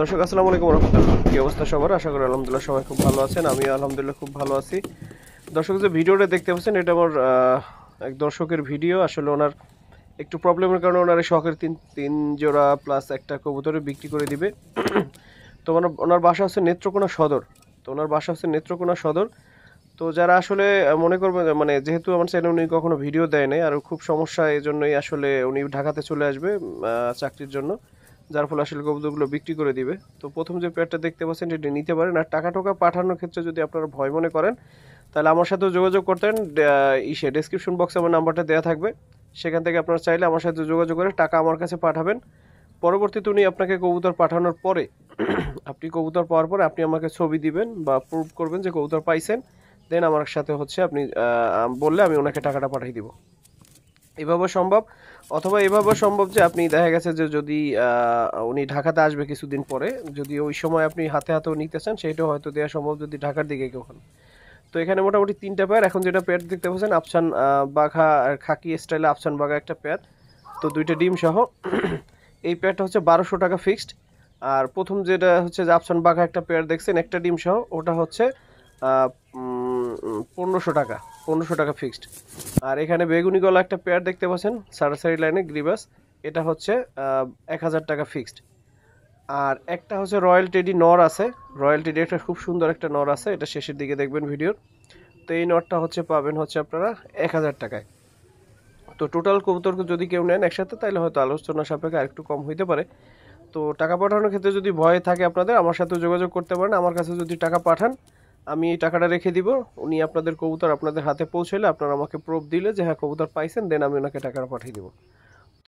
দর্শক আসসালামু আলাইকুম রহমতুল্লাহ কি অবস্থা সবার আশা করি আলহামদুলিল্লাহ সবাই খুব ভালো আছেন আমি আলহামদুলিল্লাহ খুব ভালো আছি দর্শক যে ভিডিওটা দেখতে পাচ্ছেন এটা আমার এক দর্শকের ভিডিও আসলে ওনার একটু প্রবলেমের কারণে ওনার শখের তিন তিন জোড়া প্লাস একটা কবুতরে বিক্রি করে দিবে তো ওনার ওনার বাসা হচ্ছে নেত্রকোনা সদর তো ওনার বাসা হচ্ছে নেত্রকোনা সদর তো যারা আসলে মনে করবেন মানে যেহেতু আমার চ্যানেল উনি কখনো ভিডিও দেয় নাই আর খুব সমস্যা এই জন্যই আসলে উনি ঢাকাতে চলে আসবে চাকরির জন্য যার ফলে আসলে কবুতরগুলো বিক্রি করে দিবে তো প্রথম যে পেয়ারটা দেখতে পাচ্ছেন এটি নিতে পারেন আর টাকা টোকা পাঠানোর ক্ষেত্রে যদি আপনারা ভয় মনে করেন তাহলে আমার সাথেও যোগাযোগ করতেন ইসে ডিসক্রিপশন বক্সে আমার নাম্বারটা দেওয়া থাকবে সেখান থেকে আপনারা চাইলে আমার সাথে যোগাযোগ করে টাকা আমার কাছে পাঠাবেন পরবর্তীতে উনি আপনাকে কবুতর পাঠানোর পরে আপনি কবুতর পাওয়ার পরে আপনি আমাকে ছবি দিবেন বা প্রুভ করবেন যে কবুতর পাইছেন দেন আমার সাথে হচ্ছে আপনি বললে আমি ওনাকে টাকাটা পাঠিয়ে দিব এভাবে সম্ভব অথবা এভাবে সম্ভব যে আপনি দেখা গেছে যে যদি উনি ঢাকাতে আসবে কিছুদিন পরে যদি ওই সময় আপনি হাতে হাতেও নিতে চান সেটাও হয়তো দেওয়া সম্ভব যদি ঢাকার দিকে কেউ হন তো এখানে মোটামুটি তিনটা পেয়ার এখন যেটা পেয়ার দেখতে পাচ্ছেন আফসান বাঘা খাকি স্টাইলে আফসান বাঘা একটা পেয়ার তো দুইটা ডিম সহ এই পেয়ারটা হচ্ছে বারোশো টাকা ফিক্সড আর প্রথম যেটা হচ্ছে যে আফসান বাঘা একটা পেয়ার দেখছেন একটা ডিম সহ ওটা হচ্ছে পনেরোশো টাকা পনেরোশো টাকা ফিক্সড আর এখানে বেগুনি গলা একটা পেয়ার দেখতে পাচ্ছেন সারি লাইনে গ্রিবাস এটা হচ্ছে এক হাজার টাকা ফিক্সড আর একটা হচ্ছে রয়্যাল টেডি নর আছে রয়্যাল টেডি একটা খুব সুন্দর একটা নর আছে এটা শেষের দিকে দেখবেন ভিডিওর তো এই নরটা হচ্ছে পাবেন হচ্ছে আপনারা এক হাজার টাকায় তো টোটাল কবুতর যদি কেউ নেন একসাথে তাহলে হয়তো আলোচনা সাপেক্ষে আরেকটু কম হইতে পারে তো টাকা পাঠানোর ক্ষেত্রে যদি ভয় থাকে আপনাদের আমার সাথে যোগাযোগ করতে পারেন আমার কাছে যদি টাকা পাঠান আমি এই টাকাটা রেখে দিব উনি আপনাদের কবুতর আপনাদের হাতে পৌঁছলে আপনারা আমাকে প্রুফ দিলে যে হ্যাঁ কবুতর পাইছেন দেন আমি ওনাকে টাকাটা পাঠিয়ে দেবো